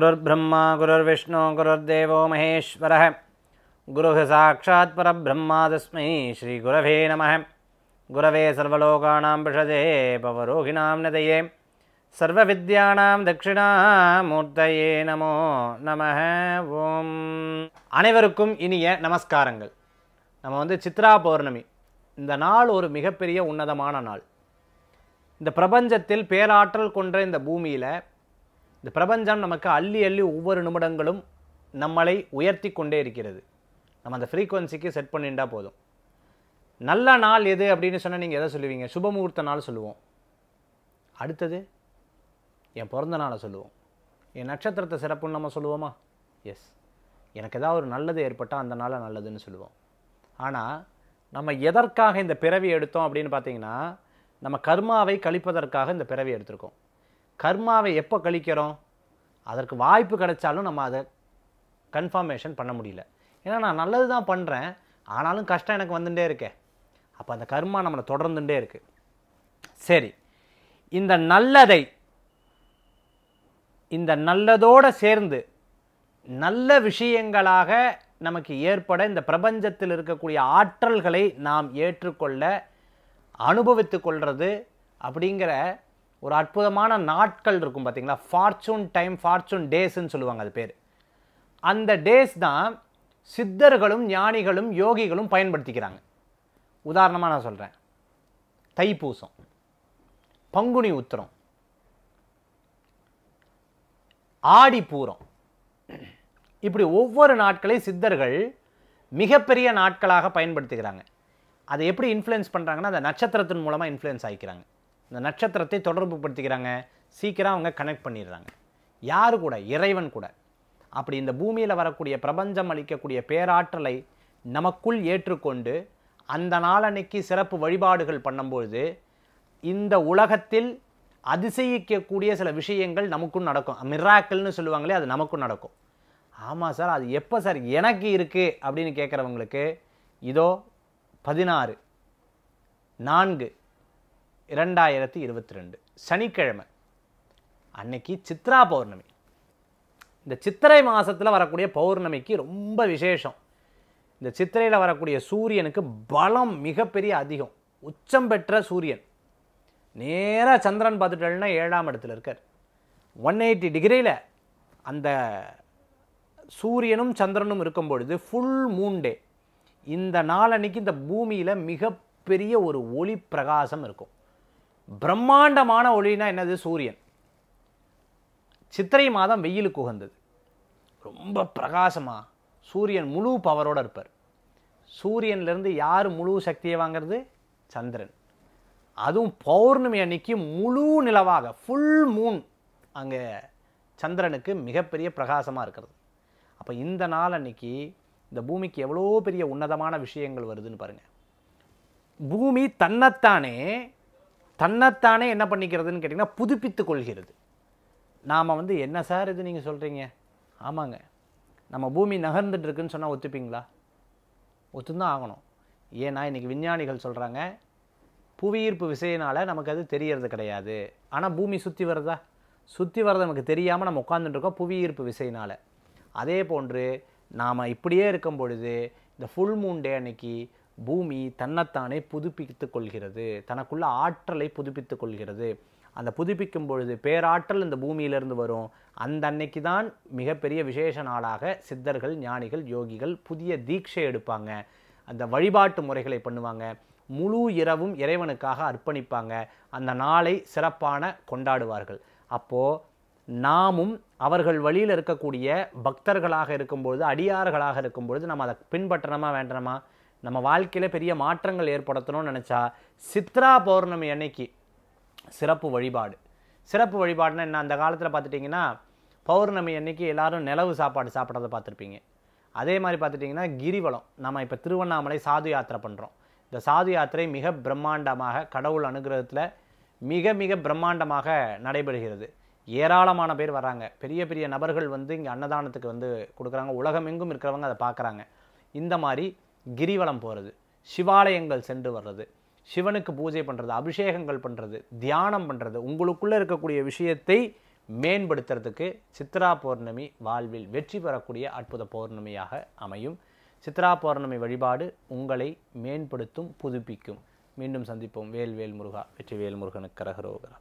गुरुर्ब्रह्मा गुरुर्विष्णु गुरुर्देवो महेश्वरः गुरुः ஸ்ரீ குரவே तस्मै குரவே சர்வலோகாணாம் गुरवे பவரோகிணாம் पिषजे சர்வ नदये சர்வவித்யானாம் தட்சிணாமூர்த்தையே நமோ நம ஓம் அனைவருக்கும் இனிய நமஸ்காரங்கள் நம்ம வந்து சித்ரா பௌர்ணமி இந்த நாள் ஒரு மிகப்பெரிய உன்னதமான நாள் இந்த பிரபஞ்சத்தில் பேராற்றல் கொன்ற இந்த பூமியில் இந்த பிரபஞ்சம் நமக்கு அள்ளி அள்ளி ஒவ்வொரு நிமிடங்களும் நம்மளை உயர்த்தி கொண்டே இருக்கிறது நம்ம அந்த ஃப்ரீக்குவன்சிக்கு செட் பண்ணிட்டா போதும் நல்ல நாள் எது அப்படின்னு சொன்னால் நீங்கள் எதை சொல்லுவீங்க சுபமுகூர்த்த நாள் சொல்லுவோம் அடுத்தது என் பிறந்த நாளை சொல்லுவோம் என் நட்சத்திரத்தை சிறப்புன்னு நம்ம சொல்லுவோமா எஸ் எனக்கு ஏதாவது ஒரு நல்லது ஏற்பட்டால் அந்த நாளை நல்லதுன்னு சொல்லுவோம் ஆனால் நம்ம எதற்காக இந்த பிறவி எடுத்தோம் அப்படின்னு பார்த்தீங்கன்னா நம்ம கர்மாவை கழிப்பதற்காக இந்த பிறவி எடுத்திருக்கோம் கர்மாவை எப்போ கழிக்கிறோம் அதற்கு வாய்ப்பு கிடைச்சாலும் நம்ம அதை கன்ஃபர்மேஷன் பண்ண முடியல ஏன்னா நான் நல்லது தான் பண்ணுறேன் ஆனாலும் கஷ்டம் எனக்கு வந்துட்டே இருக்கே அப்போ அந்த கர்மா நம்மளை தொடர்ந்துட்டே இருக்குது சரி இந்த நல்லதை இந்த நல்லதோடு சேர்ந்து நல்ல விஷயங்களாக நமக்கு ஏற்பட இந்த பிரபஞ்சத்தில் இருக்கக்கூடிய ஆற்றல்களை நாம் ஏற்றுக்கொள்ள அனுபவித்து கொள்வது அப்படிங்கிற ஒரு அற்புதமான நாட்கள் இருக்கும் பார்த்திங்களா ஃபார்ச்சூன் டைம் ஃபார்ச்சூன் டேஸ்ன்னு சொல்லுவாங்க அது பேர் அந்த டேஸ் தான் சித்தர்களும் ஞானிகளும் யோகிகளும் பயன்படுத்திக்கிறாங்க உதாரணமாக நான் சொல்கிறேன் தைப்பூசம் பங்குனி உத்திரம் ஆடி பூரம் இப்படி ஒவ்வொரு நாட்களையும் சித்தர்கள் மிகப்பெரிய நாட்களாக பயன்படுத்துகிறாங்க அதை எப்படி இன்ஃப்ளூயன்ஸ் பண்ணுறாங்கன்னா அந்த நட்சத்திரத்தின் மூலமாக இன்ஃப்ளூயன்ஸ் ஆகிக்கிறாங்க இந்த நட்சத்திரத்தை தொடர்பு படுத்திக்கிறாங்க சீக்கிரம் அவங்க கனெக்ட் பண்ணிடுறாங்க யார் கூட இறைவன் கூட அப்படி இந்த பூமியில் வரக்கூடிய பிரபஞ்சம் அளிக்கக்கூடிய பேராற்றலை நமக்குள் ஏற்றுக்கொண்டு அந்த நாளன்னைக்கு சிறப்பு வழிபாடுகள் பண்ணும்பொழுது இந்த உலகத்தில் அதிசயிக்கக்கூடிய சில விஷயங்கள் நமக்கும் நடக்கும் மிராக்கல்னு சொல்லுவாங்களே அது நமக்கும் நடக்கும் ஆமாம் சார் அது எப்போ சார் எனக்கு இருக்குது அப்படின்னு கேட்குறவங்களுக்கு இதோ பதினாறு நான்கு இரண்டாயிரத்தி இருபத்தி ரெண்டு சனிக்கிழமை அன்னைக்கு சித்ரா பௌர்ணமி இந்த சித்திரை மாதத்தில் வரக்கூடிய பௌர்ணமிக்கு ரொம்ப விசேஷம் இந்த சித்திரையில் வரக்கூடிய சூரியனுக்கு பலம் மிகப்பெரிய அதிகம் உச்சம் பெற்ற சூரியன் நேராக சந்திரன் பார்த்துட்டோம்னா ஏழாம் இடத்துல இருக்கார் ஒன் எயிட்டி டிகிரியில் அந்த சூரியனும் சந்திரனும் இருக்கும் பொழுது ஃபுல் மூண்டே இந்த நாளன்னைக்கு இந்த பூமியில் மிகப்பெரிய ஒரு ஒளி பிரகாசம் இருக்கும் பிரம்மாண்டமான ஒளினா என்னது சூரியன் சித்திரை மாதம் வெயிலுக்கு உகந்தது ரொம்ப பிரகாசமாக சூரியன் முழு பவரோடு இருப்பார் சூரியன்லேருந்து யார் முழு சக்தியை வாங்கிறது சந்திரன் அதுவும் பௌர்ணமி அன்னைக்கு முழு நிலவாக ஃபுல் மூன் அங்கே சந்திரனுக்கு மிகப்பெரிய பிரகாசமாக இருக்கிறது அப்போ இந்த நாள் அன்னைக்கு இந்த பூமிக்கு எவ்வளோ பெரிய உன்னதமான விஷயங்கள் வருதுன்னு பாருங்கள் பூமி தன்னைத்தானே தன்னைத்தானே என்ன பண்ணிக்கிறதுன்னு கேட்டிங்கன்னா புதுப்பித்து கொள்கிறது நாம் வந்து என்ன சார் இது நீங்கள் சொல்கிறீங்க ஆமாங்க நம்ம பூமி நகர்ந்துட்டுருக்குன்னு சொன்னால் ஒத்துப்பீங்களா ஒத்துந்தான் ஆகணும் ஏன்னா இன்றைக்கி விஞ்ஞானிகள் சொல்கிறாங்க புவியீர்ப்பு விசையினால் நமக்கு அது தெரியறது கிடையாது ஆனால் பூமி சுற்றி வருதா சுற்றி வர்றது நமக்கு தெரியாமல் நம்ம உட்காந்துட்டுருக்கோம் புவியீர்ப்பு விசையினால் அதே போன்று நாம் இப்படியே இருக்கும் பொழுது இந்த ஃபுல் மூன் டே அன்னைக்கு பூமி தன்னைத்தானே புதுப்பித்து கொள்கிறது தனக்குள்ள ஆற்றலை புதுப்பித்து கொள்கிறது அந்த புதுப்பிக்கும் பொழுது பேராற்றல் இந்த பூமியிலிருந்து வரும் அந்த அன்னைக்கு தான் மிகப்பெரிய விசேஷ நாளாக சித்தர்கள் ஞானிகள் யோகிகள் புதிய தீட்சை எடுப்பாங்க அந்த வழிபாட்டு முறைகளை பண்ணுவாங்க முழு இரவும் இறைவனுக்காக அர்ப்பணிப்பாங்க அந்த நாளை சிறப்பான கொண்டாடுவார்கள் அப்போது நாமும் அவர்கள் வழியில் இருக்கக்கூடிய பக்தர்களாக இருக்கும்பொழுது அடியார்களாக இருக்கும்பொழுது நம்ம அதை பின்பற்றணுமா வேண்டணுமா நம்ம வாழ்க்கையில் பெரிய மாற்றங்கள் ஏற்படுத்தணும்னு நினச்சா சித்ரா பௌர்ணமி அன்னைக்கு சிறப்பு வழிபாடு சிறப்பு வழிபாடுனா என்ன அந்த காலத்தில் பார்த்துட்டிங்கன்னா பௌர்ணமி அன்னைக்கு எல்லோரும் நிலவு சாப்பாடு சாப்பிட்றத பார்த்துருப்பீங்க அதே மாதிரி பார்த்துட்டிங்கன்னா கிரிவலம் நம்ம இப்போ திருவண்ணாமலை சாது யாத்திரை பண்ணுறோம் இந்த சாது யாத்திரை மிக பிரம்மாண்டமாக கடவுள் அனுகிரகத்தில் மிக மிக பிரம்மாண்டமாக நடைபெறுகிறது ஏராளமான பேர் வராங்க பெரிய பெரிய நபர்கள் வந்து இங்கே அன்னதானத்துக்கு வந்து கொடுக்குறாங்க உலகமெங்கும் இருக்கிறவங்க அதை பார்க்குறாங்க இந்த மாதிரி கிரிவலம் போகிறது சிவாலயங்கள் சென்று வர்றது சிவனுக்கு பூஜை பண்ணுறது அபிஷேகங்கள் பண்ணுறது தியானம் பண்ணுறது உங்களுக்குள்ளே இருக்கக்கூடிய விஷயத்தை மேம்படுத்துறதுக்கு சித்ரா பௌர்ணமி வாழ்வில் வெற்றி பெறக்கூடிய அற்புத பௌர்ணமியாக அமையும் சித்ரா பௌர்ணமி வழிபாடு உங்களை மேம்படுத்தும் புதுப்பிக்கும் மீண்டும் சந்திப்போம் வேல் வேல் முருகா வெற்றி வேல் முருகனுக்கு கரகரோகரா